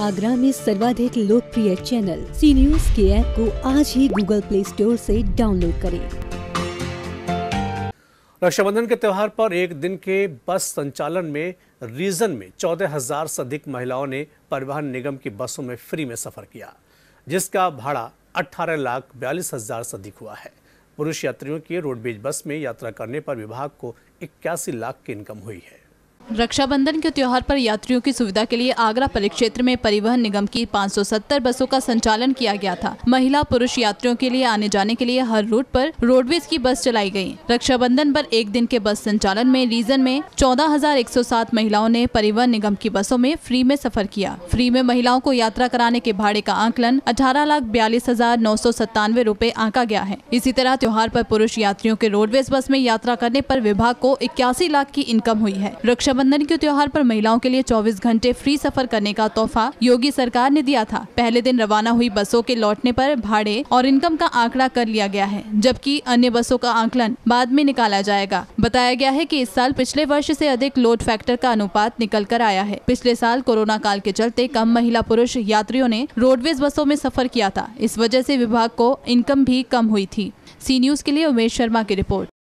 आगरा में सर्वाधिक लोकप्रिय चैनल सी न्यूज के ऐप को आज ही गूगल प्ले स्टोर से डाउनलोड करें रक्षाबंधन के त्योहार पर एक दिन के बस संचालन में रीजन में चौदह हजार से अधिक महिलाओं ने परिवहन निगम की बसों में फ्री में सफर किया जिसका भाड़ा अठारह लाख बयालीस हजार से अधिक हुआ है पुरुष यात्रियों की रोडवेज बस में यात्रा करने पर विभाग को इक्यासी लाख की इनकम हुई है रक्षाबंधन के त्यौहार पर यात्रियों की सुविधा के लिए आगरा परिक्षेत्र में परिवहन निगम की 570 बसों का संचालन किया गया था महिला पुरुष यात्रियों के लिए आने जाने के लिए हर रूट पर रोडवेज की बस चलाई गई। रक्षाबंधन पर एक दिन के बस संचालन में रीजन में 14,107 महिलाओं ने परिवहन निगम की बसों में फ्री में सफर किया फ्री में महिलाओं को यात्रा कराने के भाड़े का आंकलन अठारह लाख बयालीस हजार नौ सौ सत्तानवे रूपए आंका गया है इसी तरह त्योहार आरोप पुरुष यात्रियों के रोडवेज बस में यात्रा करने आरोप विभाग को इक्यासी लाख की इनकम हुई है रक्षा रक्षाबंधन के त्यौहार पर महिलाओं के लिए 24 घंटे फ्री सफर करने का तोहफा योगी सरकार ने दिया था पहले दिन रवाना हुई बसों के लौटने पर भाड़े और इनकम का आंकड़ा कर लिया गया है जबकि अन्य बसों का आंकलन बाद में निकाला जाएगा बताया गया है की इस साल पिछले वर्ष ऐसी अधिक लोड फैक्टर का अनुपात निकल कर आया है पिछले साल कोरोना काल के चलते कम महिला पुरुष यात्रियों ने रोडवेज बसों में सफर किया था इस वजह ऐसी विभाग को इनकम भी कम हुई थी सी न्यूज के लिए उमेश शर्मा की रिपोर्ट